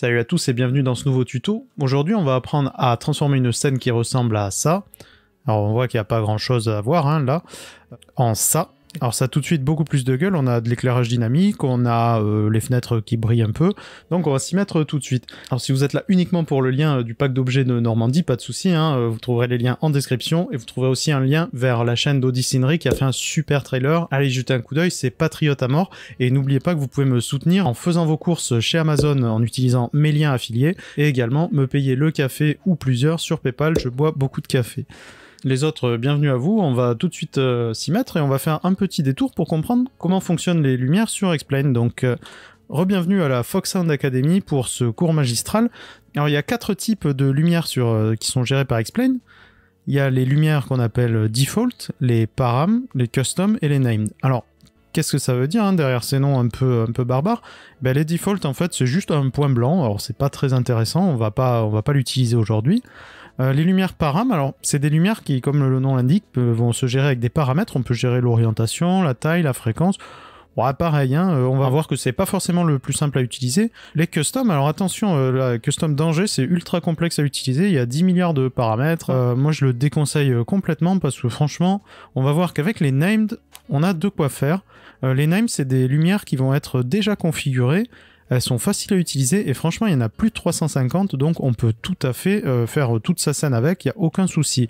Salut à tous et bienvenue dans ce nouveau tuto. Aujourd'hui on va apprendre à transformer une scène qui ressemble à ça, alors on voit qu'il n'y a pas grand chose à voir hein, là, en ça. Alors ça a tout de suite beaucoup plus de gueule, on a de l'éclairage dynamique, on a euh, les fenêtres qui brillent un peu, donc on va s'y mettre tout de suite. Alors si vous êtes là uniquement pour le lien euh, du pack d'objets de Normandie, pas de souci, hein, euh, vous trouverez les liens en description et vous trouverez aussi un lien vers la chaîne d'Audicinry qui a fait un super trailer. Allez jeter un coup d'œil, c'est patriote à mort et n'oubliez pas que vous pouvez me soutenir en faisant vos courses chez Amazon en utilisant mes liens affiliés et également me payer le café ou plusieurs sur PayPal, je bois beaucoup de café. Les autres, euh, bienvenue à vous. On va tout de suite euh, s'y mettre et on va faire un petit détour pour comprendre comment fonctionnent les lumières sur Explain. Donc, euh, bienvenue à la Fox Sound Academy pour ce cours magistral. Alors, il y a quatre types de lumières sur, qui sont gérées par Explain. Il y a les lumières qu'on appelle default, les param, les custom et les named. Alors, qu'est-ce que ça veut dire hein, derrière ces noms un peu, un peu barbares ben, Les default, en fait, c'est juste un point blanc. Alors, c'est pas très intéressant, on va pas, on va pas l'utiliser aujourd'hui. Euh, les lumières param, alors c'est des lumières qui, comme le nom l'indique, vont se gérer avec des paramètres. On peut gérer l'orientation, la taille, la fréquence. Ouais, pareil, hein, euh, on va voir que c'est pas forcément le plus simple à utiliser. Les customs, alors attention, euh, la custom danger, c'est ultra complexe à utiliser, il y a 10 milliards de paramètres. moi, je le déconseille complètement parce que franchement, on va voir qu'avec les named, on a de quoi faire. les named, c'est des lumières qui vont être déjà configurées elles sont faciles à utiliser et franchement, il y en a plus de 350, donc on peut tout à fait euh, faire toute sa scène avec, il n'y a aucun souci.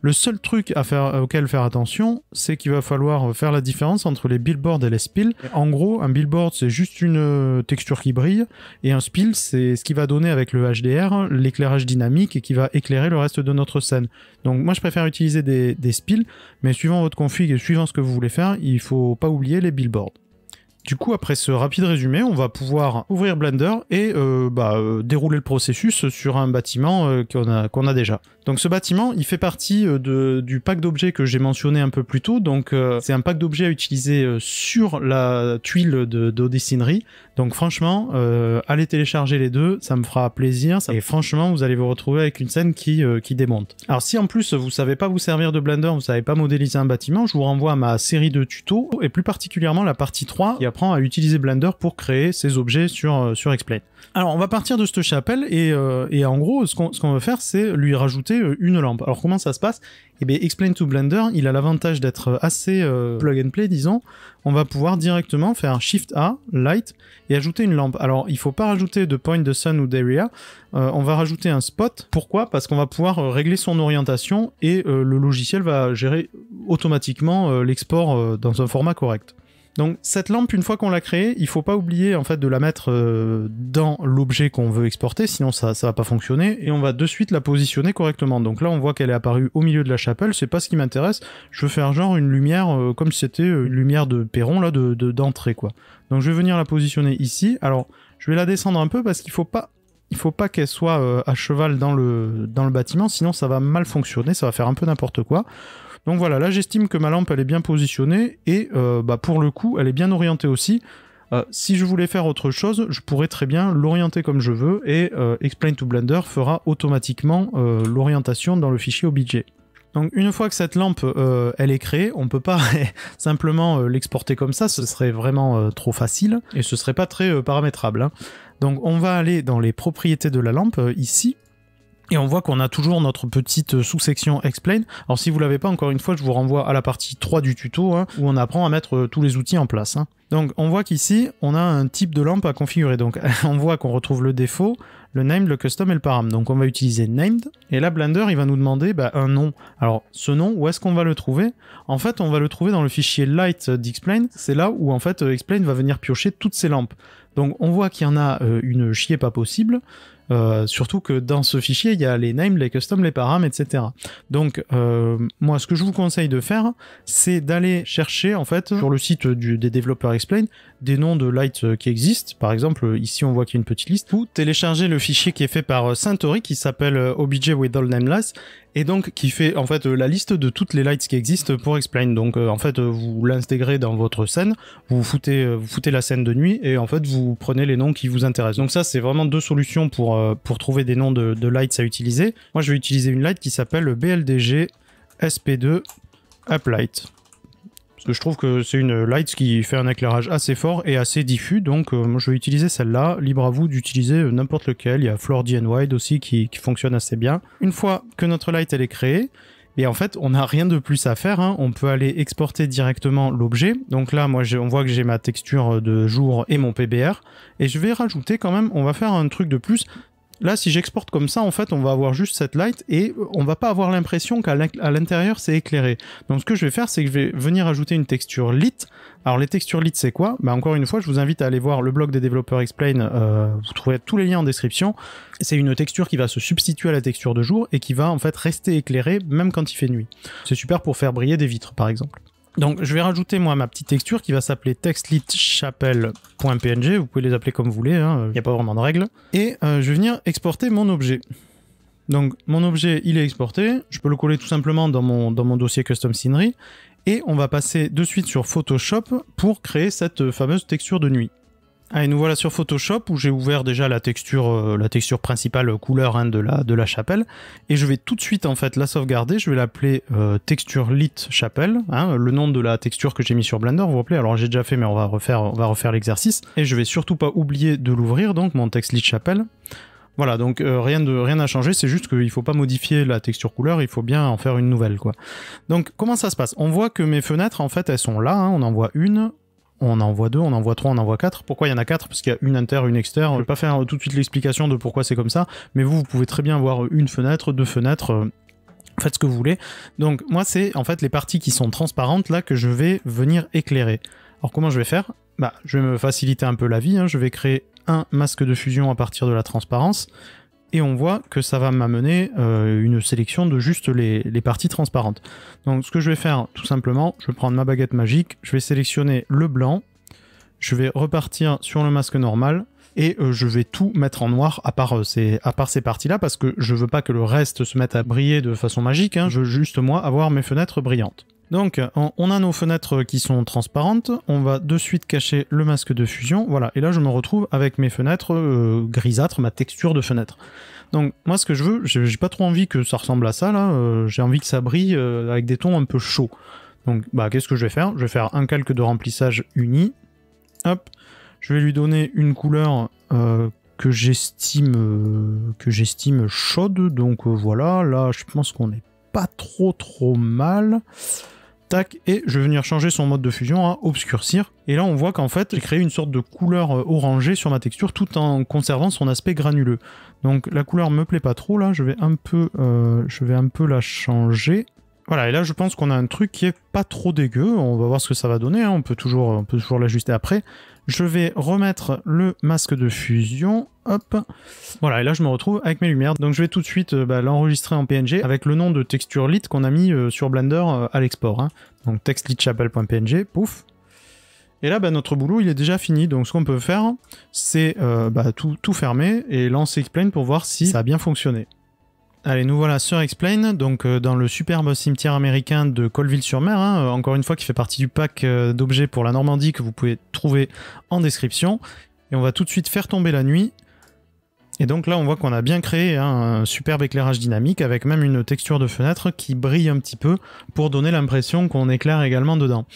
Le seul truc à faire, auquel faire attention, c'est qu'il va falloir euh, faire la différence entre les billboards et les spills. En gros, un billboard, c'est juste une euh, texture qui brille, et un spill, c'est ce qui va donner avec le HDR l'éclairage dynamique et qui va éclairer le reste de notre scène. Donc moi, je préfère utiliser des, spills, mais suivant votre config et suivant ce que vous voulez faire, il faut pas oublier les billboards. Du coup, après ce rapide résumé, on va pouvoir ouvrir Blender et euh, bah, euh, dérouler le processus sur un bâtiment euh, qu'on a déjà. Donc ce bâtiment, il fait partie euh, du pack d'objets que j'ai mentionné un peu plus tôt. Donc euh, c'est un pack d'objets à utiliser euh, sur la tuile De, Donc franchement, allez télécharger les deux, ça me fera plaisir. Et franchement, vous allez vous retrouver avec une scène qui, qui démonte. Alors si en plus vous savez pas vous servir de Blender, vous savez pas modéliser un bâtiment, je vous renvoie à ma série de tutos et plus particulièrement la partie 3 qui apprend à utiliser Blender pour créer ces objets sur, sur Explain. Alors, on va partir de cette chapelle et, euh, en gros, ce qu'on veut va faire, c'est lui rajouter euh, une lampe. Alors, comment ça se passe Eh bien, Explain to Blender, il a l'avantage d'être euh, assez plug and play, disons. On va pouvoir directement faire Shift A, Light, et ajouter une lampe. Alors, il ne faut pas rajouter de point de sun ou d'area. on va rajouter un spot. Pourquoi Parce qu'on va pouvoir régler son orientation et le logiciel va gérer automatiquement l'export dans un format correct. Donc cette lampe, une fois qu'on l'a créée, il faut pas oublier en fait de la mettre euh, dans l'objet qu'on veut exporter, sinon ça ça va pas fonctionner et on va de suite la positionner correctement. Donc là on voit qu'elle est apparue au milieu de la chapelle, c'est pas ce qui m'intéresse. Je veux faire genre une lumière euh, comme si c'était euh, une lumière de perron là de d'entrée quoi. Donc je vais venir la positionner ici. Alors je vais la descendre un peu parce qu'il faut pas il faut pas qu'elle soit à cheval dans le dans le bâtiment, sinon ça va mal fonctionner, ça va faire un peu n'importe quoi. Donc voilà, là j'estime que ma lampe elle est bien positionnée et euh, bah, pour le coup elle est bien orientée aussi. Euh, si je voulais faire autre chose, je pourrais très bien l'orienter comme je veux et euh, Explain to Blender fera automatiquement l'orientation dans le fichier OBJ. Donc une fois que cette lampe elle est créée, on peut pas simplement l'exporter comme ça, ce serait vraiment trop facile et ce serait pas très paramétrable. Hein. Donc on va aller dans les propriétés de la lampe ici et on voit qu'on a toujours notre petite euh, sous-section Explain. Alors si vous l'avez pas, encore une fois, je vous renvoie à la partie 3 du tuto, hein, où on apprend à mettre euh, tous les outils en place. Hein. Donc on voit qu'ici, on a un type de lampe à configurer. Donc on voit qu'on retrouve le défaut, le Name, le custom et le param. Donc on va utiliser named. Et là, Blender, il va nous demander bah, un nom. Alors ce nom, où est-ce qu'on va le trouver En fait, on va le trouver dans le fichier light d'Explain. C'est là où en fait euh, Explain va venir piocher toutes ces lampes. Donc on voit qu'il y en a une chier pas possible. Euh, surtout que dans ce fichier, il y a les names, les customs, les param, etc. Donc, euh, moi, ce que je vous conseille de faire, c'est d'aller chercher, en fait, sur le site des développeurs Explain, des noms de lights euh, qui existent. Par exemple, ici, on voit qu'il y a une petite liste. Ou télécharger le fichier qui est fait par Saintory qui s'appelle OBJWithAllNameless, with all nameless, et donc qui fait, en fait, la liste de toutes les lights qui existent pour Explain. Donc, en fait, vous l'intégrez dans votre scène, vous foutez, vous foutez la scène de nuit, et en fait, vous prenez les noms qui vous intéressent. Donc ça, c'est vraiment deux solutions pour euh, pour trouver des noms de, lights à utiliser. Moi, je vais utiliser une light qui s'appelle BLDG SP2 Uplight. Parce que je trouve que c'est une light qui fait un éclairage assez fort et assez diffus, donc euh, je vais utiliser celle-là. Libre à vous d'utiliser euh, n'importe lequel. Il y a Floor Wide aussi qui, fonctionne assez bien. Une fois que notre light elle est créée, et en fait, on n'a rien de plus à faire. Hein. On peut aller exporter directement l'objet. Donc là, moi, on voit que j'ai ma texture de jour et mon PBR. Et je vais rajouter quand même, on va faire un truc de plus. Là, si j'exporte comme ça, en fait, on va avoir juste cette light et on va pas avoir l'impression qu'à l'intérieur, c'est éclairé. Donc, ce que je vais faire, c'est que je vais venir ajouter une texture lit. Alors, les textures lit, c'est quoi bah, Encore une fois, je vous invite à aller voir le blog des développeurs Explain. Euh, vous trouverez tous les liens en description. C'est une texture qui va se substituer à la texture de jour et qui va, en fait, rester éclairée même quand il fait nuit. C'est super pour faire briller des vitres, par exemple. Donc je vais rajouter moi ma petite texture qui va s'appeler TextLitChapelle.png, vous pouvez les appeler comme vous voulez, hein, il n'y a pas vraiment de règles. Et euh, je vais venir exporter mon objet. Donc mon objet il est exporté, je peux le coller tout simplement dans mon, dans mon dossier custom scenery et on va passer de suite sur Photoshop pour créer cette euh, fameuse texture de nuit. Allez, ah, nous voilà sur Photoshop où j'ai ouvert déjà la texture, euh, la texture principale euh, couleur hein, de, la, de la chapelle. Et je vais tout de suite en fait la sauvegarder. Je vais l'appeler euh, texture lit chapelle. Hein, le nom de la texture que j'ai mis sur Blender, vous vous rappelez Alors j'ai déjà fait, mais on va refaire, on va refaire l'exercice. Et je vais surtout pas oublier de l'ouvrir, donc mon texte lit chapelle. Voilà, donc rien de rien à changer, c'est juste qu'il ne faut pas modifier la texture couleur, il faut bien en faire une nouvelle quoi. Donc comment ça se passe On voit que mes fenêtres en fait elles sont là, hein. on en voit une, on envoie deux, on envoie trois, on envoie quatre. Pourquoi il y en a quatre Parce qu'il y a une inter, une externe. Je mm. vais pas faire tout de suite l'explication de pourquoi c'est comme ça, mais vous, vous pouvez très bien avoir une fenêtre, deux fenêtres. Euh, faites ce que vous voulez. Donc moi, c'est en fait les parties qui sont transparentes là que je vais venir éclairer. Alors comment je vais faire Bah, je vais me faciliter un peu la vie. Hein. Je vais créer un masque de fusion à partir de la transparence et on voit que ça va m'amener euh, une sélection de juste les, parties transparentes. Donc ce que je vais faire tout simplement, je vais prendre ma baguette magique, je vais sélectionner le blanc, je vais repartir sur le masque normal, et euh, je vais tout mettre en noir à part, euh, ces, à part ces parties-là, parce que je veux pas que le reste se mette à briller de façon magique, hein. je veux juste moi avoir mes fenêtres brillantes. Donc, on a nos fenêtres qui sont transparentes. On va de suite cacher le masque de fusion. Voilà. Et là, je me retrouve avec mes fenêtres euh, grisâtres, ma texture de fenêtre. Donc, moi, ce que je veux, j'ai pas trop envie que ça ressemble à ça, là. Euh, j'ai envie que ça brille euh, avec des tons un peu chauds. Donc, bah, qu'est-ce que je vais faire Je vais faire un calque de remplissage uni. Hop. Je vais lui donner une couleur que j'estime que j'estime chaude. Donc, voilà. Là, je pense qu'on n'est pas trop trop mal et je vais venir changer son mode de fusion à obscurcir. Et là, on voit qu'en fait, j'ai créé une sorte de couleur euh, orangée sur ma texture tout en conservant son aspect granuleux. Donc la couleur me plaît pas trop là, je vais un peu, euh, je vais un peu la changer. Voilà, et là je pense qu'on a un truc qui est pas trop dégueu, on va voir ce que ça va donner, hein. on peut toujours, toujours l'ajuster après. Je vais remettre le masque de fusion, hop. Voilà, et là je me retrouve avec mes lumières. Donc je vais tout de suite euh, bah, l'enregistrer en PNG avec le nom de texture lit qu'on a mis euh, sur Blender euh, à l'export. Hein. Donc textlitchapel.png, pouf. Et là, bah, notre boulot, il est déjà fini. Donc ce qu'on peut faire, c'est bah, tout, tout fermer et lancer Explain pour voir si ça a bien fonctionné. Allez, nous voilà sur Explain, donc euh, dans le superbe cimetière américain de Colville-sur-Mer, hein, euh, encore une fois qui fait partie du pack euh, d'objets pour la Normandie que vous pouvez trouver en description. Et on va tout de suite faire tomber la nuit. Et donc là, on voit qu'on a bien créé hein, un superbe éclairage dynamique avec même une texture de fenêtre qui brille un petit peu pour donner l'impression qu'on éclaire également dedans.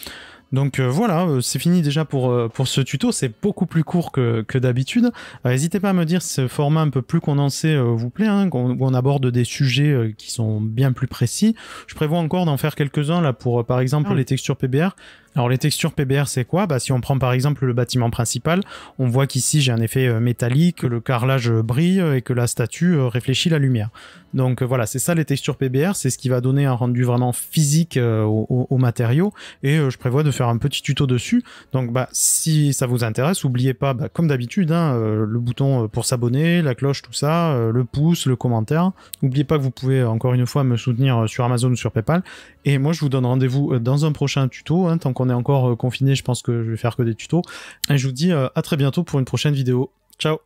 Donc euh, voilà, euh, c'est fini déjà pour, euh, pour ce tuto, c'est beaucoup plus court que, que d'habitude. N'hésitez pas à me dire si ce format un peu plus condensé vous plaît, hein, qu'on on aborde des sujets qui sont bien plus précis. Je prévois encore d'en faire quelques-uns là pour par exemple ah les textures PBR. Alors les textures PBR c'est quoi bah, Si on prend par exemple le bâtiment principal, on voit qu'ici j'ai un effet euh, métallique, que le carrelage euh, brille euh, et que la statue réfléchit la lumière. Donc voilà, c'est ça les textures PBR, c'est ce qui va donner un rendu vraiment physique aux, matériaux et je prévois de faire un petit tuto dessus. Donc bah, si ça vous intéresse, n'oubliez pas bah, comme d'habitude hein, le bouton pour s'abonner, la cloche, tout ça, le pouce, le commentaire. N'oubliez pas que vous pouvez encore une fois me soutenir sur Amazon ou sur Paypal et moi je vous donne rendez-vous dans un prochain tuto hein, tant qu'on encore euh, confiné, je pense que je vais faire que des tutos. Et je vous dis euh, à très bientôt pour une prochaine vidéo. Ciao